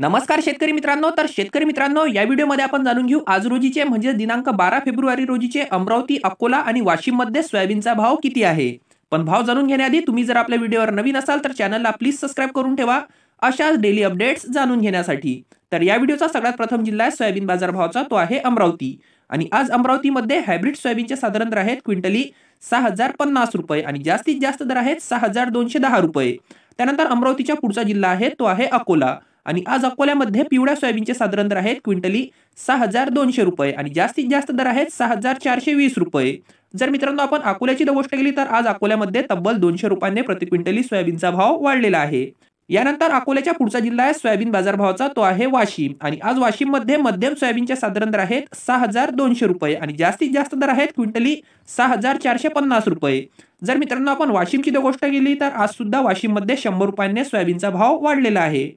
नमस्कार शेतकरी मित्रांनो तर शेतकरी मित्रांनो या व्हिडिओमध्ये आपण जाणून घेऊ आज रोजीचे म्हणजे दिनांक बारा फेब्रुवारी रोजीचे अमरावती अकोला आणि वाशिममध्ये सोयाबीनचा भाव किती आहे पण भाव जाणून घेण्याआधी तुम्ही जर आपल्या व्हिडिओवर नवीन असाल तर चॅनलला प्लीज सबस्क्राईब करून ठेवा अशाच डेली अपडेट्स जाणून घेण्यासाठी तर या व्हिडिओचा सगळ्यात प्रथम जिल्हा आहे सोयाबीन बाजार भावचा तो आहे अमरावती आणि आज अमरावतीमध्ये हायब्रिड सोयाबीनचे साधारण दर आहेत क्विंटली सहा हजार पन्नास रुपये आणि जास्तीत जास्त दर आहेत सहा हजार दोनशे दहा रुपये त्यानंतर अमरावतीच्या पुढचा जिल्हा आहे तो आहे अकोला आणि आज अकोल्यामध्ये पिवळ्या सोयाबीनचे साधारण दर आहेत क्विंटली सहा हजार दोनशे रुपये आणि जास्तीत जास्त दर आहेत सहा हजार चारशे वीस रुपये जर मित्रांनो आपण अकोल्याची गोष्ट केली तर आज अकोल्यामध्ये तब्बल दोनशे रुपयांनी प्रति क्विंटली सोयाबीनचा भाव वाढलेला आहे यानंतर अकोल्याच्या पुढचा जिल्हा आहे सोयाबीन बाजारभावाचा तो आहे वाशिम आणि आज वाशिममध्ये मध्यम सोयाबीनचे साधारण दर आहेत सहा हजार दोनशे रुपये आणि जास्तीत जास्त दर आहेत क्विंटली सहा हजार चारशे पन्नास रुपये जर मित्रांनो आपण वाशिमची गोष्ट केली तर आज सुद्धा वाशिममध्ये शंभर रुपयांनी सोयाबीनचा भाव वाढलेला आहे